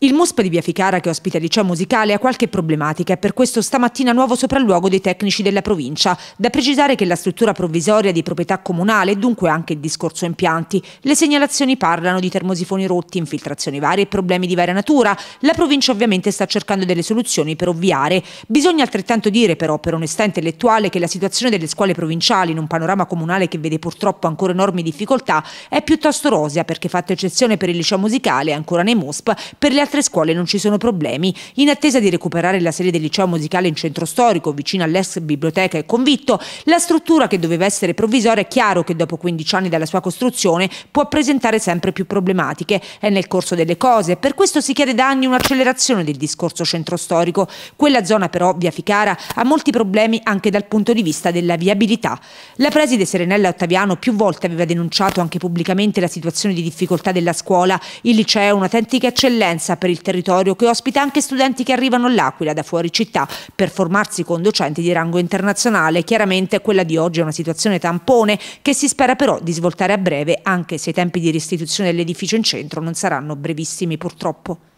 Il MUSP di Via Ficara, che ospita il liceo musicale, ha qualche problematica e per questo stamattina nuovo sopralluogo dei tecnici della provincia. Da precisare che la struttura provvisoria di proprietà comunale dunque anche il discorso impianti. Le segnalazioni parlano di termosifoni rotti, infiltrazioni varie e problemi di varia natura. La provincia ovviamente sta cercando delle soluzioni per ovviare. Bisogna altrettanto dire però, per onestà intellettuale, che la situazione delle scuole provinciali in un panorama comunale che vede purtroppo ancora enormi difficoltà è piuttosto rosea perché fatta eccezione per il liceo musicale, ancora nei MUSP, per le altre altre scuole non ci sono problemi. In attesa di recuperare la sede del liceo musicale in centro storico, vicino all'ex biblioteca e convitto, la struttura che doveva essere provvisoria è chiaro che dopo 15 anni dalla sua costruzione può presentare sempre più problematiche. È nel corso delle cose, per questo si chiede da anni un'accelerazione del discorso centro storico. Quella zona però, via Ficara, ha molti problemi anche dal punto di vista della viabilità. La preside Serenella Ottaviano più volte aveva denunciato anche pubblicamente la situazione di difficoltà della scuola. Il liceo è un'autentica eccellenza per il territorio che ospita anche studenti che arrivano all'Aquila da fuori città per formarsi con docenti di rango internazionale. Chiaramente quella di oggi è una situazione tampone che si spera però di svoltare a breve anche se i tempi di restituzione dell'edificio in centro non saranno brevissimi purtroppo.